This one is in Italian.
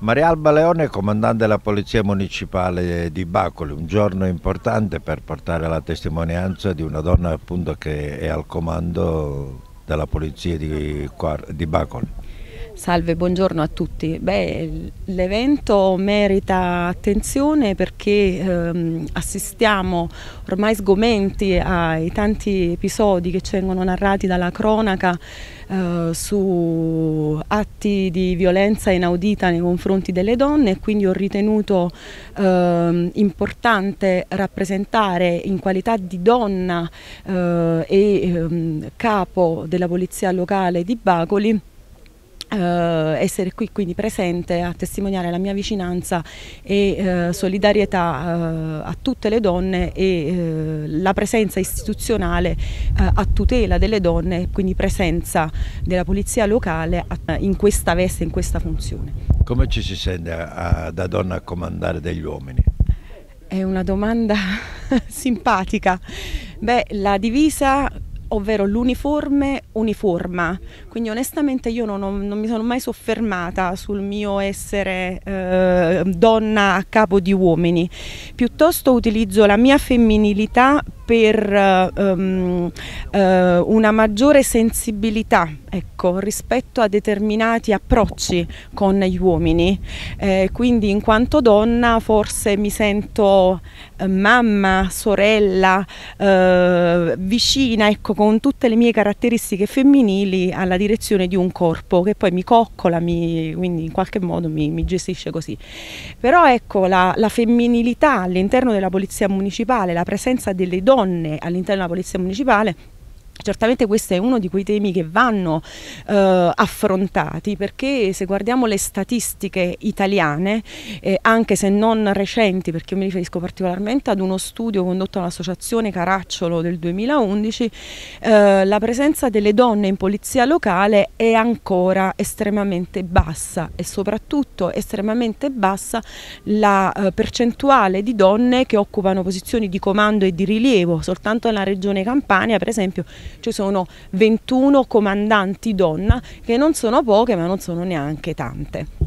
Maria Alba Leone è comandante della Polizia Municipale di Bacoli, un giorno importante per portare la testimonianza di una donna che è al comando della Polizia di, di Bacoli. Salve, buongiorno a tutti. l'evento merita attenzione perché ehm, assistiamo ormai sgomenti ai tanti episodi che ci vengono narrati dalla cronaca eh, su atti di violenza inaudita nei confronti delle donne e quindi ho ritenuto ehm, importante rappresentare in qualità di donna eh, e ehm, capo della polizia locale di Bacoli eh, essere qui quindi presente a testimoniare la mia vicinanza e eh, solidarietà eh, a tutte le donne e la presenza istituzionale a tutela delle donne, quindi presenza della polizia locale in questa veste, in questa funzione. Come ci si sente a, a, da donna a comandare degli uomini? È una domanda simpatica. Beh, la divisa ovvero l'uniforme uniforma. Quindi onestamente io non, ho, non, mi sono mai soffermata sul mio essere eh, donna a capo di uomini, piuttosto utilizzo la mia femminilità per um, uh, una maggiore sensibilità ecco, rispetto a determinati approcci con gli uomini. Eh, quindi in quanto donna forse mi sento eh, mamma, sorella, eh, vicina, ecco, con tutte le mie caratteristiche femminili alla direzione di un corpo che poi mi coccola, mi, quindi in qualche modo mi, mi, gestisce così. Però ecco la, la femminilità all'interno della polizia municipale, la presenza delle donne, donne all'interno della polizia municipale Certamente questo è uno di quei temi che vanno eh, affrontati perché se guardiamo le statistiche italiane, eh, anche se non recenti, perché io mi riferisco particolarmente ad uno studio condotto dall'associazione Caracciolo del 2011, eh, la presenza delle donne in polizia locale è ancora estremamente bassa e soprattutto estremamente bassa la eh, percentuale di donne che occupano posizioni di comando e di rilievo, soltanto nella regione Campania per esempio ci sono 21 comandanti donna che non sono poche ma non sono neanche tante.